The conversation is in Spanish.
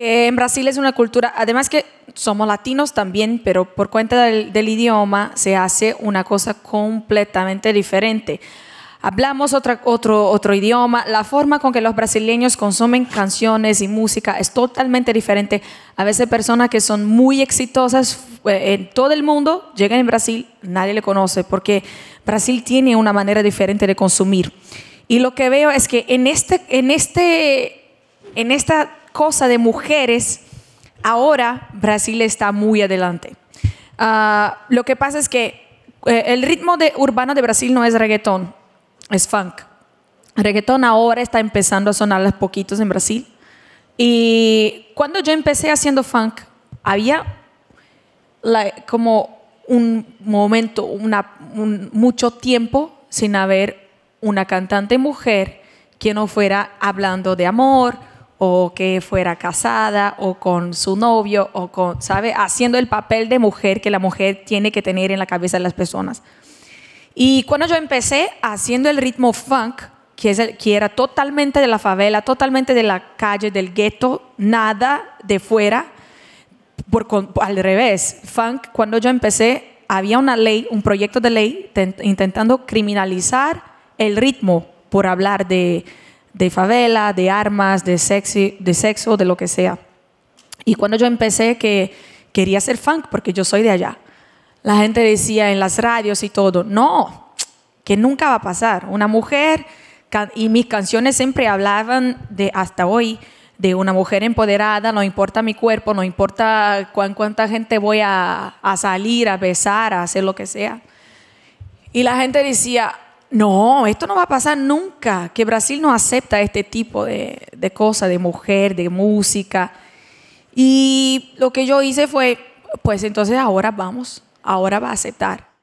Eh, en Brasil es una cultura, además que somos latinos también, pero por cuenta del, idioma se hace una cosa completamente diferente. Hablamos otra, otro, otro idioma, la forma con que los brasileños consumen canciones y música es totalmente diferente. A veces personas que son muy exitosas eh, en todo el mundo llegan en Brasil, nadie le conoce, porque Brasil tiene una manera diferente de consumir. Y lo que veo es que en este, en este en esta cosa de mujeres, ahora Brasil está muy adelante. Ah, lo que pasa es que eh, el ritmo urbano de Brasil no es reggaetón, es funk. Reggaetón ahora está empezando a sonar a poquitos en Brasil. Y cuando yo empecé haciendo funk, había como un momento, mucho tiempo sin haber una cantante mujer que no fuera hablando de amor, o que fuera casada o con su novio o con, ¿sabe? Haciendo el papel de mujer que la mujer tiene que tener en la cabeza de las personas. Y cuando yo empecé haciendo el ritmo funk, que, es que era totalmente de la favela, totalmente de la calle, del gueto, nada de fuera, por, al revés, funk, cuando yo empecé había una ley, un proyecto de ley intentando criminalizar el ritmo por hablar de, de favela, de armas, de, sexy, de sexo, de lo que sea. Y cuando yo empecé que quería ser funk, porque yo soy de allá, la gente decía en las radios y todo, no, que nunca va a pasar. Una mujer, y mis canciones siempre hablaban de hasta hoy, de una mujer empoderada, no importa mi cuerpo, no importa cuánta gente voy a, a salir, a besar, a hacer lo que sea. Y la gente decía, no, esto no va a pasar nunca, que Brasil no acepta este tipo de, de cosas, de mujer, de música. Y lo que yo hice fue, pues entonces ahora vamos, ahora va a aceptar.